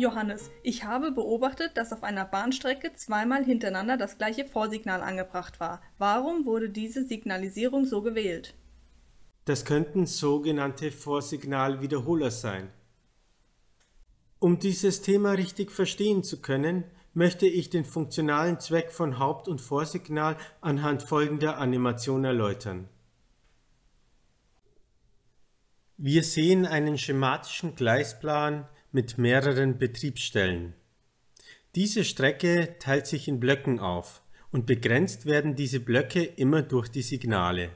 Johannes, ich habe beobachtet, dass auf einer Bahnstrecke zweimal hintereinander das gleiche Vorsignal angebracht war. Warum wurde diese Signalisierung so gewählt? Das könnten sogenannte Vorsignalwiederholer sein. Um dieses Thema richtig verstehen zu können, möchte ich den funktionalen Zweck von Haupt- und Vorsignal anhand folgender Animation erläutern. Wir sehen einen schematischen Gleisplan, mit mehreren Betriebsstellen. Diese Strecke teilt sich in Blöcken auf und begrenzt werden diese Blöcke immer durch die Signale.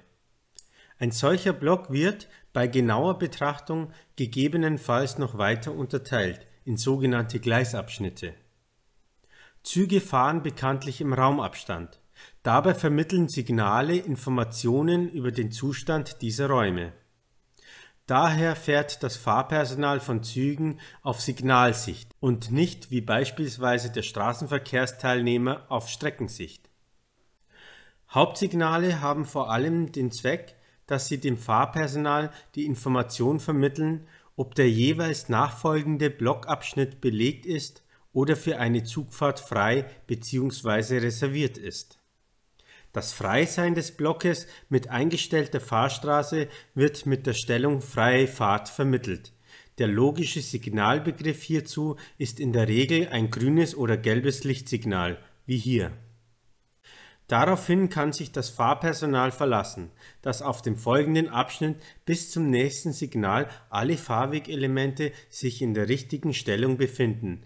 Ein solcher Block wird bei genauer Betrachtung gegebenenfalls noch weiter unterteilt in sogenannte Gleisabschnitte. Züge fahren bekanntlich im Raumabstand. Dabei vermitteln Signale Informationen über den Zustand dieser Räume. Daher fährt das Fahrpersonal von Zügen auf Signalsicht und nicht wie beispielsweise der Straßenverkehrsteilnehmer auf Streckensicht. Hauptsignale haben vor allem den Zweck, dass sie dem Fahrpersonal die Information vermitteln, ob der jeweils nachfolgende Blockabschnitt belegt ist oder für eine Zugfahrt frei bzw. reserviert ist. Das Freisein des Blockes mit eingestellter Fahrstraße wird mit der Stellung Freie Fahrt vermittelt. Der logische Signalbegriff hierzu ist in der Regel ein grünes oder gelbes Lichtsignal, wie hier. Daraufhin kann sich das Fahrpersonal verlassen, dass auf dem folgenden Abschnitt bis zum nächsten Signal alle Fahrwegelemente sich in der richtigen Stellung befinden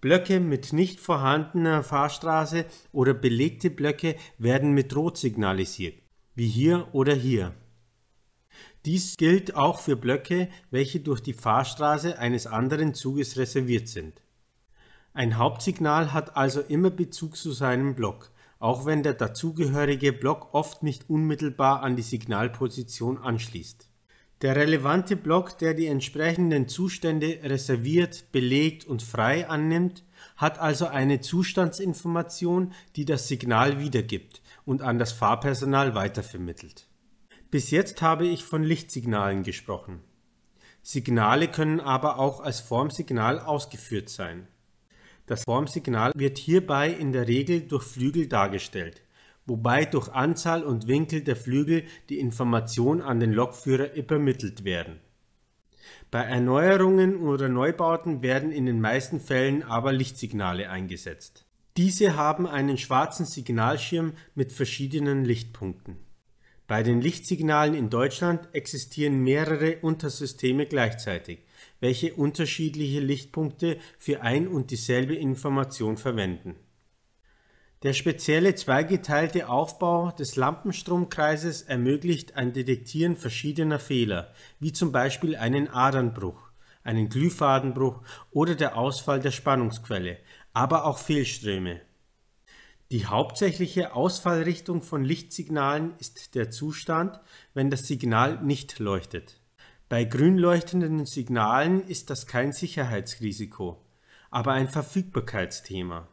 Blöcke mit nicht vorhandener Fahrstraße oder belegte Blöcke werden mit Rot signalisiert, wie hier oder hier. Dies gilt auch für Blöcke, welche durch die Fahrstraße eines anderen Zuges reserviert sind. Ein Hauptsignal hat also immer Bezug zu seinem Block, auch wenn der dazugehörige Block oft nicht unmittelbar an die Signalposition anschließt. Der relevante Block, der die entsprechenden Zustände reserviert, belegt und frei annimmt, hat also eine Zustandsinformation, die das Signal wiedergibt und an das Fahrpersonal weitervermittelt. Bis jetzt habe ich von Lichtsignalen gesprochen. Signale können aber auch als Formsignal ausgeführt sein. Das Formsignal wird hierbei in der Regel durch Flügel dargestellt wobei durch Anzahl und Winkel der Flügel die Information an den Lokführer übermittelt werden. Bei Erneuerungen oder Neubauten werden in den meisten Fällen aber Lichtsignale eingesetzt. Diese haben einen schwarzen Signalschirm mit verschiedenen Lichtpunkten. Bei den Lichtsignalen in Deutschland existieren mehrere Untersysteme gleichzeitig, welche unterschiedliche Lichtpunkte für ein und dieselbe Information verwenden. Der spezielle zweigeteilte Aufbau des Lampenstromkreises ermöglicht ein Detektieren verschiedener Fehler, wie zum Beispiel einen Adernbruch, einen Glühfadenbruch oder der Ausfall der Spannungsquelle, aber auch Fehlströme. Die hauptsächliche Ausfallrichtung von Lichtsignalen ist der Zustand, wenn das Signal nicht leuchtet. Bei grün leuchtenden Signalen ist das kein Sicherheitsrisiko, aber ein Verfügbarkeitsthema.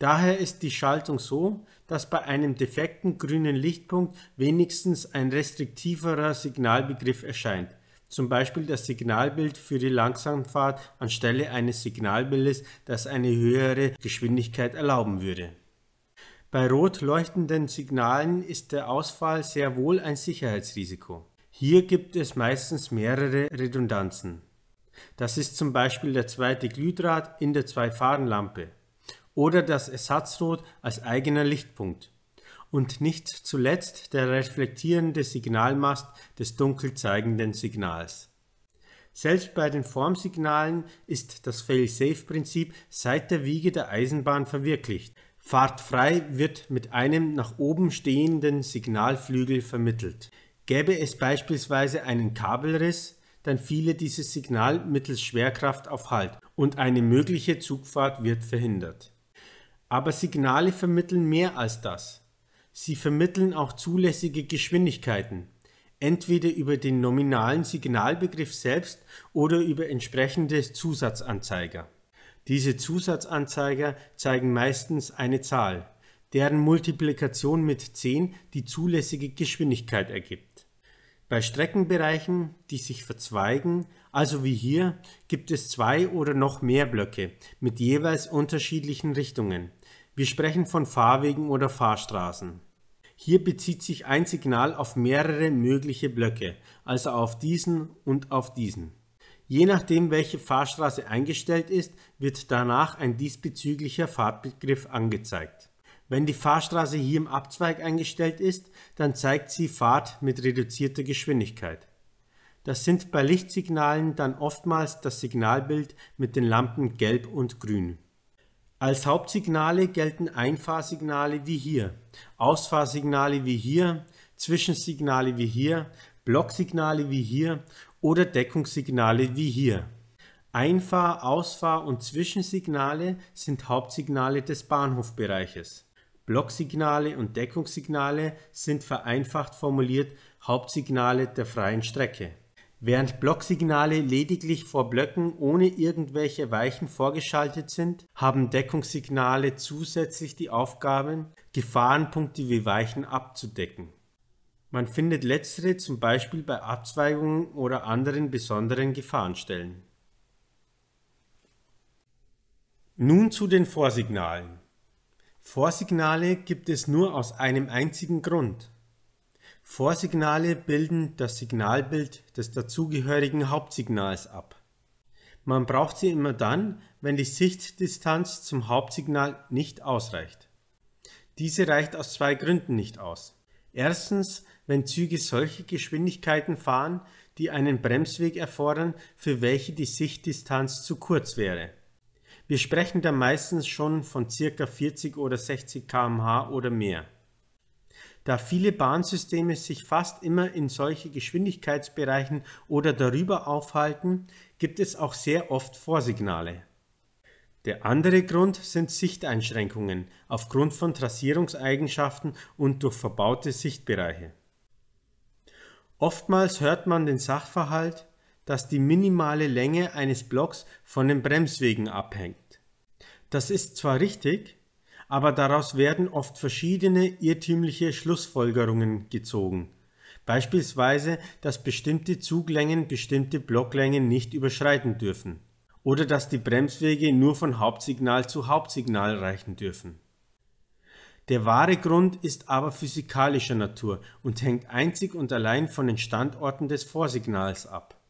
Daher ist die Schaltung so, dass bei einem defekten grünen Lichtpunkt wenigstens ein restriktiverer Signalbegriff erscheint. Zum Beispiel das Signalbild für die Langsamfahrt anstelle eines Signalbildes, das eine höhere Geschwindigkeit erlauben würde. Bei rot leuchtenden Signalen ist der Ausfall sehr wohl ein Sicherheitsrisiko. Hier gibt es meistens mehrere Redundanzen. Das ist zum Beispiel der zweite Glühdraht in der Zweifahrenlampe oder das Ersatzrot als eigener Lichtpunkt und nicht zuletzt der reflektierende Signalmast des dunkel zeigenden Signals. Selbst bei den Formsignalen ist das Fail-Safe-Prinzip seit der Wiege der Eisenbahn verwirklicht. Fahrt frei wird mit einem nach oben stehenden Signalflügel vermittelt. Gäbe es beispielsweise einen Kabelriss, dann fiele dieses Signal mittels Schwerkraft auf Halt und eine mögliche Zugfahrt wird verhindert. Aber Signale vermitteln mehr als das. Sie vermitteln auch zulässige Geschwindigkeiten, entweder über den nominalen Signalbegriff selbst oder über entsprechende Zusatzanzeiger. Diese Zusatzanzeiger zeigen meistens eine Zahl, deren Multiplikation mit 10 die zulässige Geschwindigkeit ergibt. Bei Streckenbereichen, die sich verzweigen, also wie hier, gibt es zwei oder noch mehr Blöcke mit jeweils unterschiedlichen Richtungen. Wir sprechen von Fahrwegen oder Fahrstraßen. Hier bezieht sich ein Signal auf mehrere mögliche Blöcke, also auf diesen und auf diesen. Je nachdem, welche Fahrstraße eingestellt ist, wird danach ein diesbezüglicher Fahrtbegriff angezeigt. Wenn die Fahrstraße hier im Abzweig eingestellt ist, dann zeigt sie Fahrt mit reduzierter Geschwindigkeit. Das sind bei Lichtsignalen dann oftmals das Signalbild mit den Lampen gelb und grün. Als Hauptsignale gelten Einfahrsignale wie hier, Ausfahrsignale wie hier, Zwischensignale wie hier, Blocksignale wie hier oder Deckungssignale wie hier. Einfahr-, Ausfahr- und Zwischensignale sind Hauptsignale des Bahnhofbereiches. Blocksignale und Deckungssignale sind vereinfacht formuliert Hauptsignale der freien Strecke. Während Blocksignale lediglich vor Blöcken ohne irgendwelche Weichen vorgeschaltet sind, haben Deckungssignale zusätzlich die Aufgaben, Gefahrenpunkte wie Weichen abzudecken. Man findet letztere zum Beispiel bei Abzweigungen oder anderen besonderen Gefahrenstellen. Nun zu den Vorsignalen. Vorsignale gibt es nur aus einem einzigen Grund, Vorsignale bilden das Signalbild des dazugehörigen Hauptsignals ab. Man braucht sie immer dann, wenn die Sichtdistanz zum Hauptsignal nicht ausreicht. Diese reicht aus zwei Gründen nicht aus. Erstens, wenn Züge solche Geschwindigkeiten fahren, die einen Bremsweg erfordern, für welche die Sichtdistanz zu kurz wäre. Wir sprechen da meistens schon von ca. 40 oder 60 km/h oder mehr da viele Bahnsysteme sich fast immer in solche Geschwindigkeitsbereichen oder darüber aufhalten, gibt es auch sehr oft Vorsignale. Der andere Grund sind Sichteinschränkungen aufgrund von Trassierungseigenschaften und durch verbaute Sichtbereiche. Oftmals hört man den Sachverhalt, dass die minimale Länge eines Blocks von den Bremswegen abhängt. Das ist zwar richtig, aber daraus werden oft verschiedene irrtümliche Schlussfolgerungen gezogen. Beispielsweise, dass bestimmte Zuglängen bestimmte Blocklängen nicht überschreiten dürfen oder dass die Bremswege nur von Hauptsignal zu Hauptsignal reichen dürfen. Der wahre Grund ist aber physikalischer Natur und hängt einzig und allein von den Standorten des Vorsignals ab.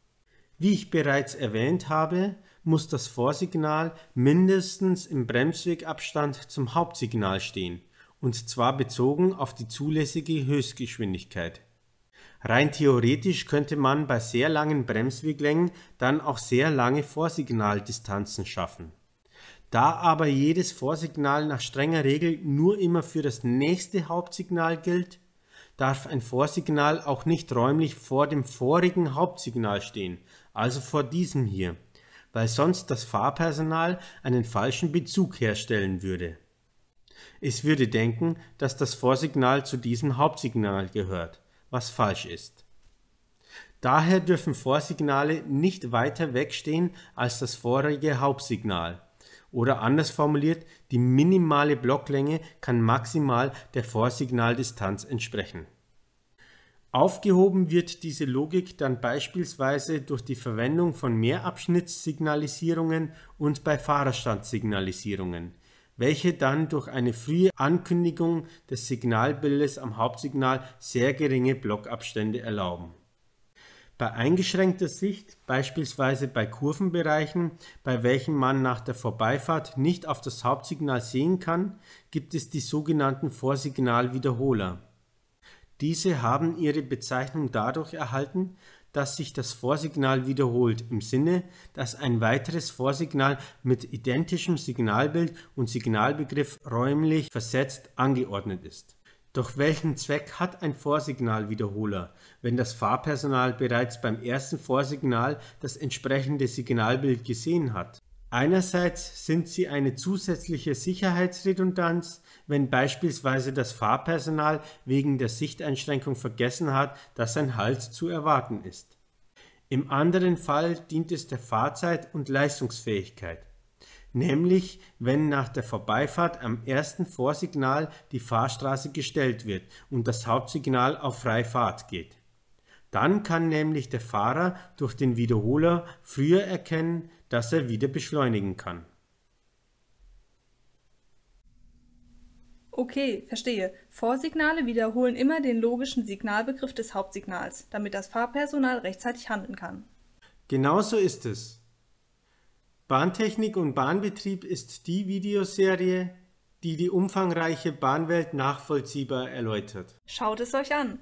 Wie ich bereits erwähnt habe, muss das Vorsignal mindestens im Bremswegabstand zum Hauptsignal stehen, und zwar bezogen auf die zulässige Höchstgeschwindigkeit. Rein theoretisch könnte man bei sehr langen Bremsweglängen dann auch sehr lange Vorsignaldistanzen schaffen. Da aber jedes Vorsignal nach strenger Regel nur immer für das nächste Hauptsignal gilt, darf ein Vorsignal auch nicht räumlich vor dem vorigen Hauptsignal stehen, also vor diesem hier weil sonst das Fahrpersonal einen falschen Bezug herstellen würde. Es würde denken, dass das Vorsignal zu diesem Hauptsignal gehört, was falsch ist. Daher dürfen Vorsignale nicht weiter wegstehen als das vorige Hauptsignal. Oder anders formuliert, die minimale Blocklänge kann maximal der Vorsignaldistanz entsprechen. Aufgehoben wird diese Logik dann beispielsweise durch die Verwendung von Mehrabschnittssignalisierungen und bei Fahrerstandssignalisierungen, welche dann durch eine frühe Ankündigung des Signalbildes am Hauptsignal sehr geringe Blockabstände erlauben. Bei eingeschränkter Sicht, beispielsweise bei Kurvenbereichen, bei welchen man nach der Vorbeifahrt nicht auf das Hauptsignal sehen kann, gibt es die sogenannten Vorsignalwiederholer. Diese haben ihre Bezeichnung dadurch erhalten, dass sich das Vorsignal wiederholt, im Sinne, dass ein weiteres Vorsignal mit identischem Signalbild und Signalbegriff räumlich versetzt angeordnet ist. Doch welchen Zweck hat ein Vorsignalwiederholer, wenn das Fahrpersonal bereits beim ersten Vorsignal das entsprechende Signalbild gesehen hat? Einerseits sind sie eine zusätzliche Sicherheitsredundanz, wenn beispielsweise das Fahrpersonal wegen der Sichteinschränkung vergessen hat, dass ein Halt zu erwarten ist. Im anderen Fall dient es der Fahrzeit und Leistungsfähigkeit, nämlich wenn nach der Vorbeifahrt am ersten Vorsignal die Fahrstraße gestellt wird und das Hauptsignal auf Freifahrt geht. Dann kann nämlich der Fahrer durch den Wiederholer früher erkennen, dass er wieder beschleunigen kann. Okay, verstehe. Vorsignale wiederholen immer den logischen Signalbegriff des Hauptsignals, damit das Fahrpersonal rechtzeitig handeln kann. Genauso ist es. Bahntechnik und Bahnbetrieb ist die Videoserie, die die umfangreiche Bahnwelt nachvollziehbar erläutert. Schaut es euch an!